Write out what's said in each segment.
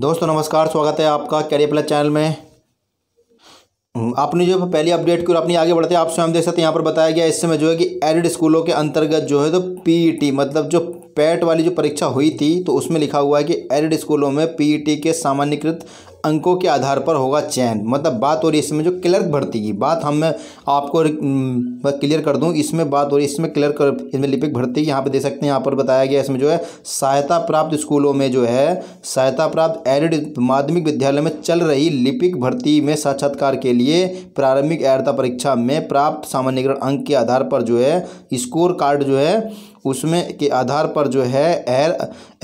दोस्तों नमस्कार स्वागत है आपका कैरियर प्लस चैनल में हम्म, आपने जो पहली अपडेट की और अपनी आगे बढ़ते आप स्वयं देख सकते हैं यहाँ पर बताया गया इस समय जो है कि एडिड स्कूलों के अंतर्गत जो है तो पीईटी e मतलब जो पैट e वाली जो परीक्षा हुई थी तो उसमें लिखा हुआ है कि एडिड स्कूलों में पीईटी e के सामान्यकृत अंकों के आधार पर होगा चयन मतलब बात और इसमें जो क्लर्क भर्ती की बात हम आपको हम्म, क्लियर कर दूं इसमें बात और इसमें क्लर्क इसमें लिपिक भर्ती यहाँ पे दे सकते हैं यहाँ पर बताया गया इसमें जो है सहायता प्राप्त स्कूलों में जो है सहायता प्राप्त एडेड माध्यमिक विद्यालय में चल रही लिपिक भर्ती में साक्षात्कार के लिए प्रारंभिक एडता परीक्षा में प्राप्त सामान्यकरण अंक के आधार पर जो है स्कोर कार्ड जो है उसमें के आधार पर जो है एहर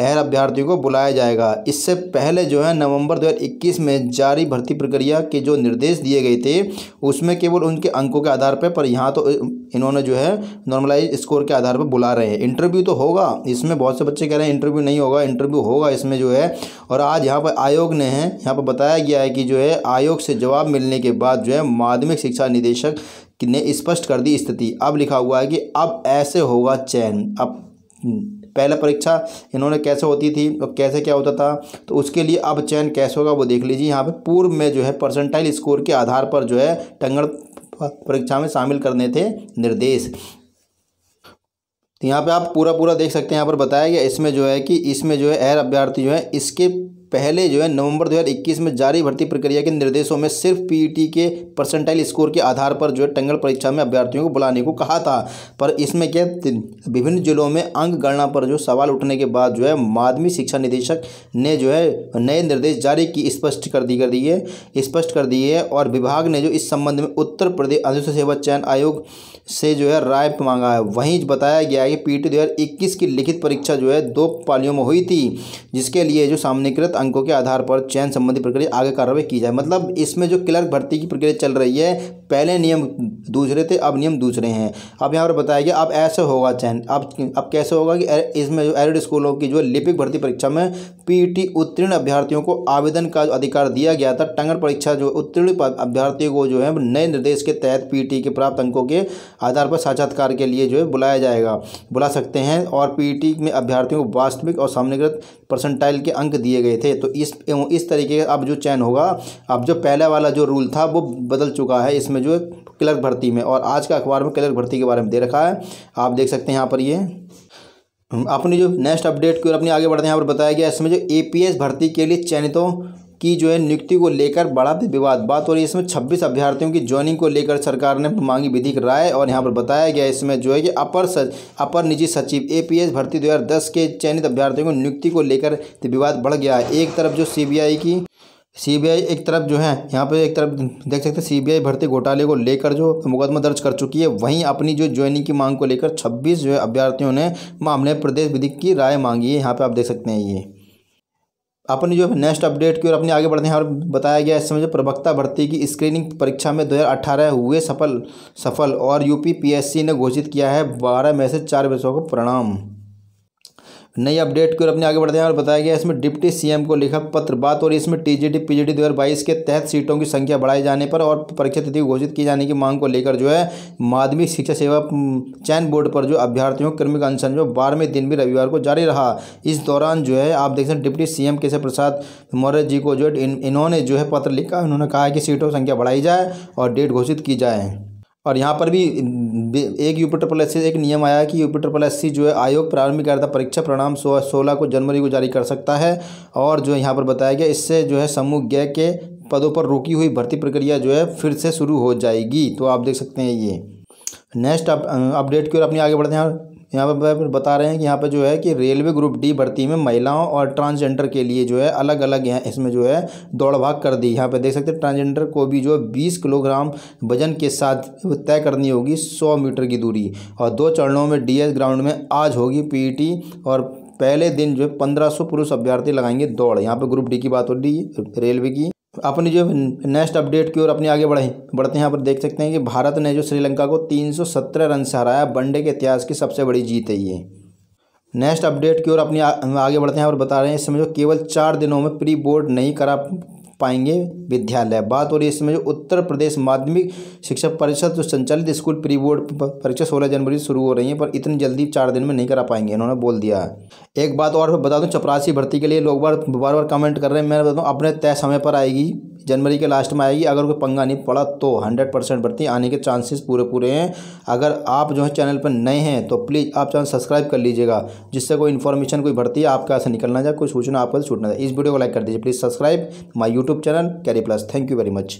एहर अभ्यर्थियों को बुलाया जाएगा इससे पहले जो है नवंबर 2021 2021 में जारी भर्ती प्रक्रिया के जो निर्देश दिए गए थे उसमें केवल उनके अंकों के आधार पर पर यहाँ तो इन्होंने जो है नॉर्मलाइज स्कोर के आधार पर बुला रहे हैं इंटरव्यू तो होगा इसमें बहुत से बच्चे कह रहे हैं इंटरव्यू नहीं होगा इंटरव्यू होगा इसमें जो है और आज यहाँ पर आयोग ने है यहाँ पर बताया गया है कि जो है आयोग से जवाब मिलने के बाद जो है माध्यमिक शिक्षा निदेशक ने स्पष्ट कर दी स्थिति अब लिखा हुआ है कि अब ऐसे होगा चयन अब हम्म, पहला परीक्षा इन्होंने कैसे होती थी और कैसे क्या होता था तो उसके लिए अब चयन कैसे होगा वो देख लीजिए यहाँ पर पूर्व में जो है परसेंटाइल स्कोर के आधार पर जो है टंगड़ परीक्षा में शामिल करने थे निर्देश तो यहाँ पे आप पूरा पूरा देख सकते हैं यहाँ पर बताया गया इसमें जो है कि इसमें जो है अहर अभ्यर्थी जो है इसके पहले जो है नवंबर 2021 में जारी भर्ती प्रक्रिया के निर्देशों में सिर्फ पीईटी e के परसेंटाइल स्कोर के आधार पर जो है टंगल परीक्षा में अभ्यर्थियों को बुलाने को कहा था पर इसमें क्या विभिन्न जिलों में अंक गणना पर जो सवाल उठने के बाद जो है माध्यमिक शिक्षा निदेशक ने जो है नए निर्देश जारी की स्पष्ट कर दी कर दिए स्पष्ट कर दिए है और विभाग ने जो इस संबंध में उत्तर प्रदेश अधिक सेवा चयन आयोग से जो है राय मांगा है वहीं बताया गया है कि पीटी e दो की लिखित परीक्षा जो है दो पालियों में हुई थी जिसके लिए जो सामनेकृत अंकों के आधार पर चयन संबंधी प्रक्रिया आगे कार्रवाई की जाए मतलब इसमें जो क्लर्क भर्ती की प्रक्रिया चल रही है पहले नियम दूसरे थे अब नियम दूसरे हैं अब यहाँ पर बताया गया अब ऐसे होगा चयन अब अब कैसे होगा कि इसमें जो एरिड स्कूलों की जो लिपिक भर्ती परीक्षा में पीटी उत्तीर्ण अभ्यर्थियों को आवेदन का अधिकार दिया गया था टंगर परीक्षा जो उत्तीर्ण अभ्यर्थियों को जो है नए निर्देश के तहत पी के प्राप्त अंकों के आधार पर साक्षात्कार के लिए जो है बुलाया जाएगा बुला सकते हैं और पी में अभ्यर्थियों को वास्तविक और सामनेकृत परसेंटाइल के अंक दिए गए थे तो इस इस तरीके का अब जो चयन होगा अब जो पहला वाला जो रूल था वो बदल चुका है इसमें में जो है क्लर्क भर्ती में और आज का अखबार में क्लर्क भर्ती के बारे में दे रखा है आप देख सकते हैं यहाँ पर ये अपनी जो नेक्स्ट अपडेट की ओर अपनी आगे बढ़ते हैं यहाँ पर बताया गया इसमें जो ए भर्ती के लिए चयनितों की जो है नियुक्ति को लेकर बड़ा विवाद बात हो रही है इसमें 26 अभ्यर्थियों की ज्वाइनिंग को लेकर सरकार ने मांगी विधिक राय और यहाँ पर बताया गया इसमें जो है कि अपर सच अपर निजी सचिव एपीएस भर्ती 2010 के चयनित अभ्यर्थियों की नियुक्ति को लेकर विवाद बढ़ गया है एक तरफ जो सीबीआई की सीबीआई एक तरफ जो है यहाँ पे एक तरफ देख सकते हैं सीबीआई भर्ती घोटाले को लेकर जो मुकदमा दर्ज कर चुकी है वहीं अपनी जो ज्वाइनिंग की मांग को लेकर 26 जो है अभ्यर्थियों ने मामले में प्रदेश विधिक की राय मांगी है यहाँ पे आप देख सकते हैं ये अपनी जो नेक्स्ट अपडेट की और अपने आगे बढ़ते हैं और बताया गया इस समय जो प्रवक्ता भर्ती की स्क्रीनिंग परीक्षा में दो हुए सफल सफल और यूपी पीएससी ने घोषित किया है बारह में से चार बसों का परिणाम नई अपडेट की ओर अपने आगे बढ़ते हैं और बताया गया इसमें डिप्टी सीएम को लिखा पत्र बात और इसमें टीजीटी पीजीटी 2022 के तहत सीटों की संख्या बढ़ाए जाने पर और परीक्षा तिथि घोषित किए जाने की मांग को लेकर जो है माध्यमिक शिक्षा सेवा चयन बोर्ड पर जो अभ्यर्थियों क्रमिक अनशन जो बारहवें दिन भी रविवार को जारी रहा इस दौरान जो है आप देख सकते डिप्टी सी केशव प्रसाद मौर्य जी को जो इन इन्होंने जो है पत्र लिखा उन्होंने कहा कि सीटों की संख्या बढ़ाई जाए और डेट घोषित की जाए और यहाँ पर भी एक यूपी ट्रिपल एस एक नियम आया है कि यूपी ट्रिपल एस जो है आयोग प्रारंभिक अर्धा परीक्षा परिणाम सो, सोलह को जनवरी को जारी कर सकता है और जो यहाँ पर बताया गया इससे जो है समूह गय के पदों पर रुकी हुई भर्ती प्रक्रिया जो है फिर से शुरू हो जाएगी तो आप देख सकते हैं ये नेक्स्ट अपडेट की ओर अपनी आगे बढ़ते हैं यहाँ पर बता रहे हैं कि यहाँ पर जो है कि रेलवे ग्रुप डी भर्ती में महिलाओं और ट्रांसजेंडर के लिए जो है अलग अलग यहाँ इसमें जो है दौड़ भाग कर दी यहाँ पर देख सकते हैं ट्रांसजेंडर को भी जो है बीस किलोग्राम वजन के साथ तय करनी होगी सौ मीटर की दूरी और दो चरणों में डी ग्राउंड में आज होगी पी और पहले दिन जो है पंद्रह सौ पुरुष अभ्यर्थी लगाएंगे दौड़ यहाँ पर ग्रुप डी की बात हो रही रेलवे की अपनी जो नेक्स्ट अपडेट की ओर अपने आगे बढ़ें बढ़ते हैं यहाँ पर देख सकते हैं कि भारत ने जो श्रीलंका को 317 रन से हराया वनडे के इतिहास की सबसे बड़ी जीत है ये नेक्स्ट अपडेट की ओर अपनी आगे बढ़ते हैं और बता रहे हैं इस समय जो केवल चार दिनों में प्री बोर्ड नहीं करा पाएंगे विद्यालय बात हो रही है इसमें जो उत्तर प्रदेश माध्यमिक शिक्षा परिषद जो संचालित स्कूल प्री बोर्ड परीक्षा सोलह जनवरी से शुरू हो रही है पर इतनी जल्दी चार दिन में नहीं करा पाएंगे इन्होंने बोल दिया है एक बात और बता दूँ चपरासी भर्ती के लिए लोग बार बार बार कमेंट कर रहे हैं मैं बता दूँ अपने तय समय पर आएगी जनवरी के लास्ट में आएगी अगर कोई पंगा नहीं पड़ा तो हंड्रेड परसेंट भर्ती आने के चांसेस पूरे पूरे हैं अगर आप जो है चैनल पर नए हैं तो प्लीज़ आप चैनल सब्सक्राइब कर लीजिएगा जिससे कोई इन्फॉर्मेशन कोई भर्ती है आपके से निकलना जाए कोई सूचना आपको छूटना जाए इस वीडियो को लाइक कर दीजिए please subscribe my YouTube channel carry plus thank you very much